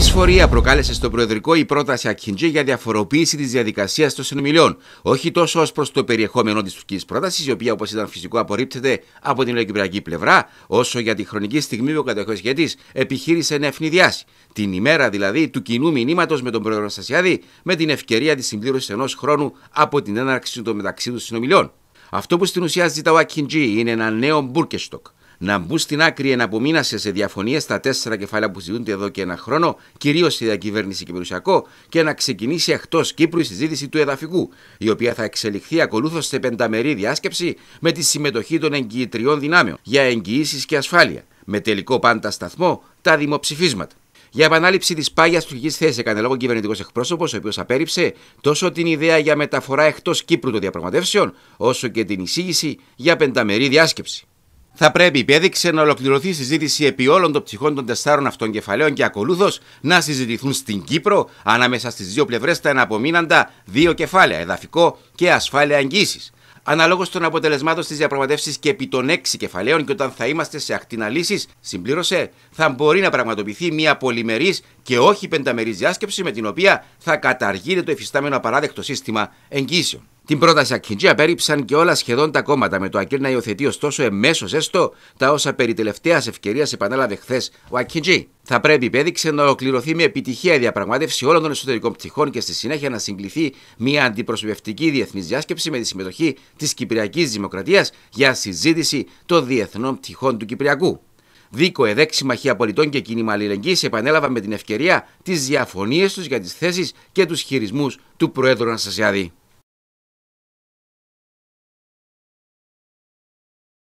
Δυσφορία προκάλεσε στο Προεδρικό η πρόταση Ακχιντζή για διαφοροποίηση της διαδικασίας των συνομιλιών. Όχι τόσο ως προς το περιεχόμενο της τουρκικής πρότασης, η οποία όπως ήταν φυσικό απορρίπτεται από την ελληνική πλευρά, όσο για τη χρονική στιγμή που ο ηγετή επιχείρησε να ευνηδιάσει. Την ημέρα δηλαδή του κοινού μηνύματος με τον πρόεδρο Αναστασιάδη, με την ευκαιρία της συμπλήρωσης ενός χρόνου από την έναρξη των μεταξύ τους συνομιλιών. Αυτό που στην ουσία ζητά ο Ακχιντζή είναι ένα νέο Μπούρκεστοκ να μπουν στην άκρη να σε διαφωνίες στα τέσσερα κεφάλαια που συζητούνται εδώ και ένα χρόνο, κυρίως η διακυβέρνηση και περιουσιακό, και να ξεκινήσει εκτός Κύπρου η συζήτηση του εδαφικού, η οποία θα εξελιχθεί ακολούθως σε πενταμερή διάσκεψη με τη συμμετοχή των εγγυητριών δυνάμεων για εγγυήσεις και ασφάλεια, με τελικό πάντα σταθμό τα δημοψηφίσματα. Για επανάληψη της πάγιας τουρκικής θέσης έκανε λόγο κυβερνητικός εκπρόσωπος, ο οποίος απέρριψε τόσο την ιδέα για μεταφορά εκτός Κύπρου των διαπραγματεύσεων, όσο και την εισήγηση για πενταμερή διάσκεψη θα πρέπει, υπέδειξε, να ολοκληρωθεί η συζήτηση επί όλων των ψυχών των τεσσάρων αυτών κεφαλαίων και ακολούθως να συζητηθούν στην Κύπρο ανάμεσα στις δύο πλευρές τα εναπομείναντα δύο κεφάλαια, εδαφικό και ασφάλεια εγγύησης. Αναλόγως των αποτελεσμάτων τη διαπραγματεύσεις και επί των έξι κεφαλαίων και όταν θα είμαστε σε ακτίνα λύση, συμπλήρωσε, θα μπορεί να πραγματοποιηθεί μια πολυμερής και όχι πενταμερής διάσκεψη με την οποία θα καταργείται το εφιστάμενο απαράδεκτο σύστημα εγγύσεων. Την πρόταση Ακχιντζή απέρριψαν και όλα σχεδόν τα κόμματα, με το Ακύρ να υιοθετεί ωστόσο εμέσως έστω τα όσα περί τελευταίας ευκαιρίας επανέλαβε χθες ο Ακχιντζή. Θα πρέπει, υπέδειξε, να ολοκληρωθεί με επιτυχία η διαπραγμάτευση όλων των εσωτερικών πτυχών και στη συνέχεια να συγκληθεί μια αντιπροσωπευτική διεθνής διάσκεψη με τη συμμετοχή της Κυπριακής Δημοκρατίας για συζήτηση των διεθνών πτυχών του Κυπριακού. Δίκο εδέξη μαχία πολιτών και κίνημα αλληλεγγύης επανέλαβαν με την ευκαιρία τις διαφωνίες τους για τις θέσεις και τους χειρισμούς του Προέδρου Αναστασιάδη.